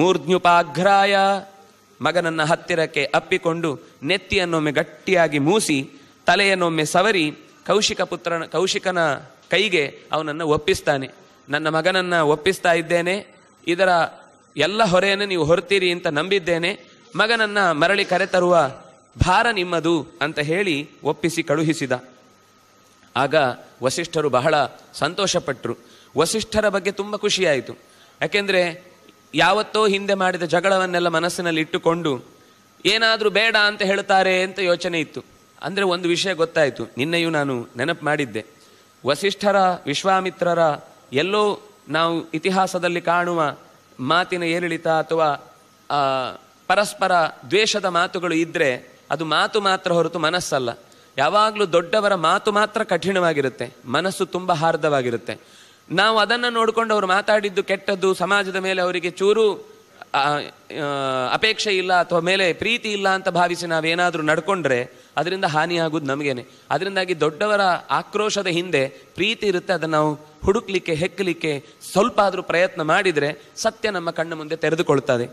ಮೂರ್ಧ್ಯುಪಾಘ್ರಾಯ ಮಗನನ್ನ ಹತ್ತಿರಕ್ಕೆ ಅಪ್ಪಿಕೊಂಡು ನೆತ್ತಿಯನ್ನೊಮ್ಮೆ ಗಟ್ಟಿಯಾಗಿ ಮೂಸಿ ತಲೆಯನ್ನೊಮ್ಮೆ ಸವರಿ ಕೌಶಿಕ ಪುತ್ರನ ಕೌಶಿಕನ ಕೈಗೆ ಅವನನ್ನು ಒಪ್ಪಿಸ್ತಾನೆ ನನ್ನ ಮಗನನ್ನು ಒಪ್ಪಿಸ್ತಾ ಇದ್ದೇನೆ ಇದರ ಎಲ್ಲ ಹೊರೆಯನ್ನು ನೀವು ಹೊರತೀರಿ ಅಂತ ನಂಬಿದ್ದೇನೆ ಮಗನನ್ನ ಮರಳಿ ಕರೆತರುವ ಭಾರ ನಿಮ್ಮದು ಅಂತ ಹೇಳಿ ಒಪ್ಪಿಸಿ ಕಳುಹಿಸಿದ ಆಗ ವಸಿಷ್ಠರು ಬಹಳ ಸಂತೋಷಪಟ್ಟರು ವಸಿಷ್ಠರ ಬಗ್ಗೆ ತುಂಬ ಖುಷಿಯಾಯಿತು ಯಾಕೆಂದರೆ ಯಾವತ್ತೋ ಹಿಂದೆ ಮಾಡಿದ ಜಗಳವನ್ನೆಲ್ಲ ಮನಸ್ಸಿನಲ್ಲಿ ಇಟ್ಟುಕೊಂಡು ಏನಾದರೂ ಬೇಡ ಅಂತ ಹೇಳ್ತಾರೆ ಅಂತ ಯೋಚನೆ ಇತ್ತು ಅಂದರೆ ಒಂದು ವಿಷಯ ಗೊತ್ತಾಯಿತು ನಿನ್ನೆಯೂ ನಾನು ನೆನಪು ಮಾಡಿದ್ದೆ ವಸಿಷ್ಠರ ವಿಶ್ವಾಮಿತ್ರರ ಎಲ್ಲೋ ನಾವು ಇತಿಹಾಸದಲ್ಲಿ ಕಾಣುವ ಮಾತಿನ ಏರಿಳಿತ ಅಥವಾ ಪರಸ್ಪರ ದ್ವೇಷದ ಮಾತುಗಳು ಇದ್ದರೆ ಅದು ಮಾತು ಮಾತ್ರ ಹೊರತು ಮನಸ್ಸಲ್ಲ ಯಾವಾಗಲೂ ದೊಡ್ಡವರ ಮಾತು ಮಾತ್ರ ಕಠಿಣವಾಗಿರುತ್ತೆ ಮನಸ್ಸು ತುಂಬ ಹಾರ್ದವಾಗಿರುತ್ತೆ ನಾವು ಅದನ್ನು ನೋಡಿಕೊಂಡು ಅವರು ಮಾತಾಡಿದ್ದು ಕೆಟ್ಟದ್ದು ಸಮಾಜದ ಮೇಲೆ ಅವರಿಗೆ ಚೂರು ಅಪೇಕ್ಷೆ ಇಲ್ಲ ಅಥವಾ ಮೇಲೆ ಪ್ರೀತಿ ಇಲ್ಲ ಅಂತ ಭಾವಿಸಿ ನಾವೇನಾದರೂ ನಡ್ಕೊಂಡ್ರೆ ಅದರಿಂದ ಹಾನಿಯಾಗೋದು ನಮಗೇನೆ ಅದರಿಂದಾಗಿ ದೊಡ್ಡವರ ಆಕ್ರೋಶದ ಹಿಂದೆ ಪ್ರೀತಿ ಇರುತ್ತೆ ಅದನ್ನು ನಾವು ಹುಡುಕ್ಲಿಕ್ಕೆ ಹೆಕ್ಕಲಿಕ್ಕೆ ಸ್ವಲ್ಪ ಆದರೂ ಪ್ರಯತ್ನ ಮಾಡಿದರೆ ಸತ್ಯ ನಮ್ಮ ಕಣ್ಣ ಮುಂದೆ ತೆರೆದುಕೊಳ್ತದೆ